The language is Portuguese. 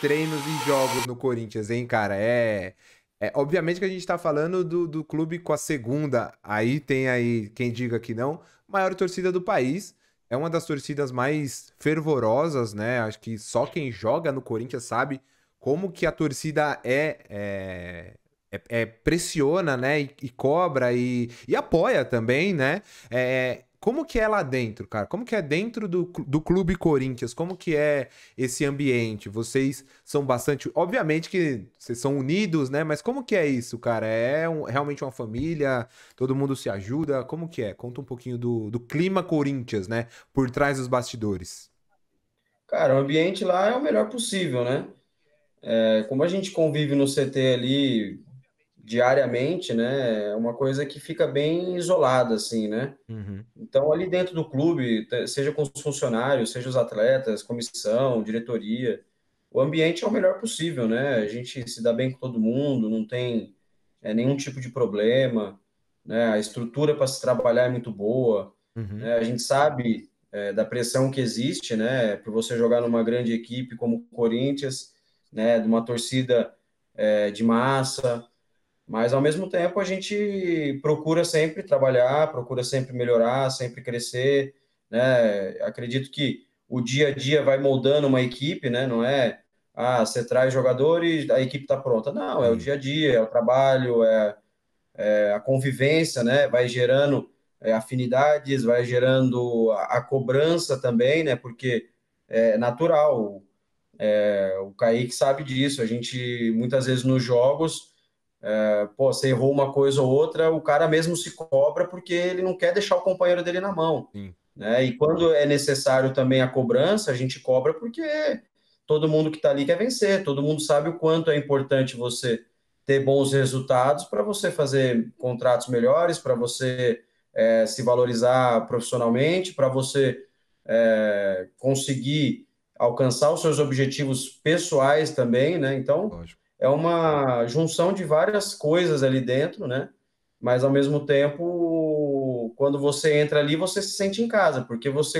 treinos e jogos no Corinthians, hein, cara? É. é obviamente que a gente tá falando do, do clube com a segunda. Aí tem aí, quem diga que não, maior torcida do país. É uma das torcidas mais fervorosas, né? Acho que só quem joga no Corinthians sabe como que a torcida é, é... É, é, pressiona, né? E, e, cobra e, e apoia também, né? É, como que é lá dentro, cara? Como que é dentro do, do Clube Corinthians? Como que é esse ambiente? Vocês são bastante... Obviamente que vocês são unidos, né? Mas como que é isso, cara? É um, realmente uma família? Todo mundo se ajuda? Como que é? Conta um pouquinho do, do clima Corinthians, né? Por trás dos bastidores. Cara, o ambiente lá é o melhor possível, né? É, como a gente convive no CT ali diariamente, né? É uma coisa que fica bem isolada, assim, né? Uhum. Então, ali dentro do clube, seja com os funcionários, seja os atletas, comissão, diretoria, o ambiente é o melhor possível, né? A gente se dá bem com todo mundo, não tem é, nenhum tipo de problema, né? A estrutura para se trabalhar é muito boa, uhum. né? A gente sabe é, da pressão que existe, né? Para você jogar numa grande equipe como o Corinthians, né? De uma torcida é, de massa, mas, ao mesmo tempo, a gente procura sempre trabalhar, procura sempre melhorar, sempre crescer. Né? Acredito que o dia a dia vai moldando uma equipe, né? não é ah, você traz jogadores, a equipe está pronta. Não, é o dia a dia, é o trabalho, é, é a convivência, né? vai gerando é, afinidades, vai gerando a, a, cobrança também, né? porque é natural. É, o Kaique sabe disso, a gente muitas vezes nos jogos é, pô, você errou uma coisa ou outra, o cara mesmo se cobra porque ele não quer deixar o companheiro dele na mão. Sim. Né? E quando é necessário também a cobrança, a gente cobra porque todo mundo que está ali quer vencer, todo mundo sabe o quanto é importante você ter bons resultados para você fazer contratos melhores, para você é, se valorizar profissionalmente, para você é, conseguir alcançar os seus objetivos pessoais também, né? Então, Lógico é uma junção de várias coisas ali dentro, né? Mas ao mesmo tempo, quando você entra ali, você se sente em casa, porque você